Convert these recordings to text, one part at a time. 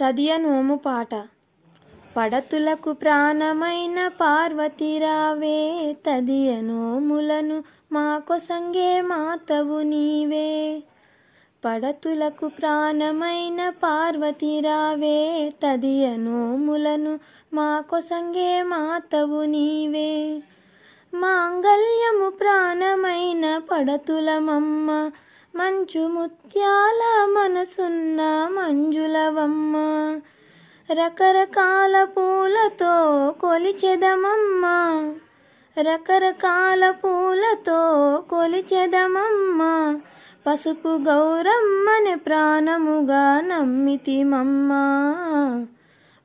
తదియ నోము పాట పడతులకు ప్రాణమైన పార్వతిరావే తదియ నోములను మాకొసంగే మాతవు నీవే పడతులకు ప్రాణమైన పార్వతిరావే తదియ నోములను మాకొసంగే మాతవు నీవే మాంగళ్యము ప్రాణమైన పడతులమమ్మ మంచు ముత్యాల మనసున్న మంజులవమ్మ రకరకాల పూలతో కొలిచెదమమ్మ రకరకాల పూలతో కొలిచెదమమ్మ పసుపు గౌరమ్మని ప్రాణముగా నమ్మితిమమ్మ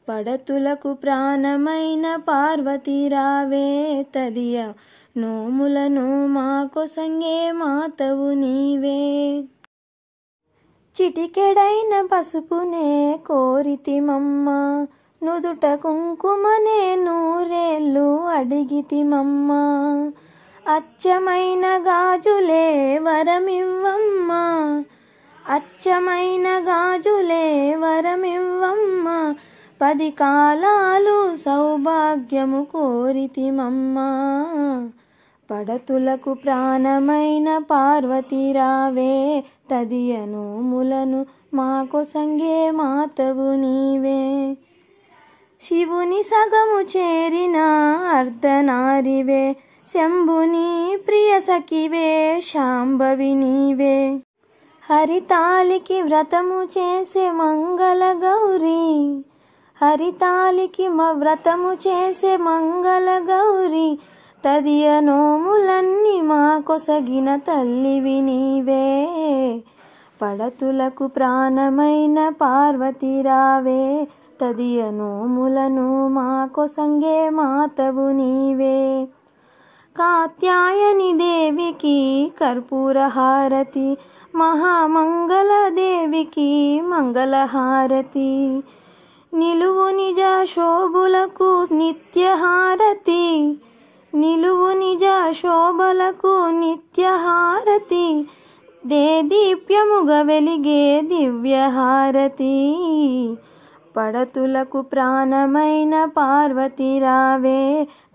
పడతులకు ప్రాణమైన పార్వతీ రావే తదియ నోములను మాకొసంగే మాతవు నీవే చిటికెడైన పసుపునే కోరితిమమ్మ నుదుట కుంకుమనే నూరేళ్ళు అడిగితిమమ్మ అచ్చమైన గాజులే వరమివ్వమ్మా అచ్చమైన గాజులే వరమివ్వమ్మ పది కాలాలు సౌభాగ్యము కోరితిమమ్మా పడతులకు ప్రాణమైన పార్వతి రావే తదియను ములను మాకు సంగే మాతవు నీవే శివుని సగము చేరిన అర్ధనారివే శంభుని ప్రియ సఖివే శాంభవి నీవే హరితాలికి వ్రతము చేసే మంగళ గౌరీ హరితాలికి మా వ్రతము చేసే మంగళ తదియ నోములన్నీ మా కొసగిన తల్లివి నీవే పడతులకు ప్రాణమైన పార్వతీరావే తదియ నోములను మా కొసంగే మాతవు నీవే కాత్యాయని దేవికి కర్పూరహారతి మహామంగళ దేవికి మంగళహారతి నిలువు నిజ శోభులకు నిత్యహారతి నిలువు నిజ శోభలకు నిత్యహారతి దీప్యముగ వెలిగే దివ్యహారతి పడతులకు ప్రాణమైన పార్వతి రావే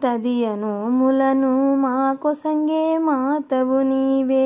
తదియనోములను మాకొసంగే మాతవు నీవే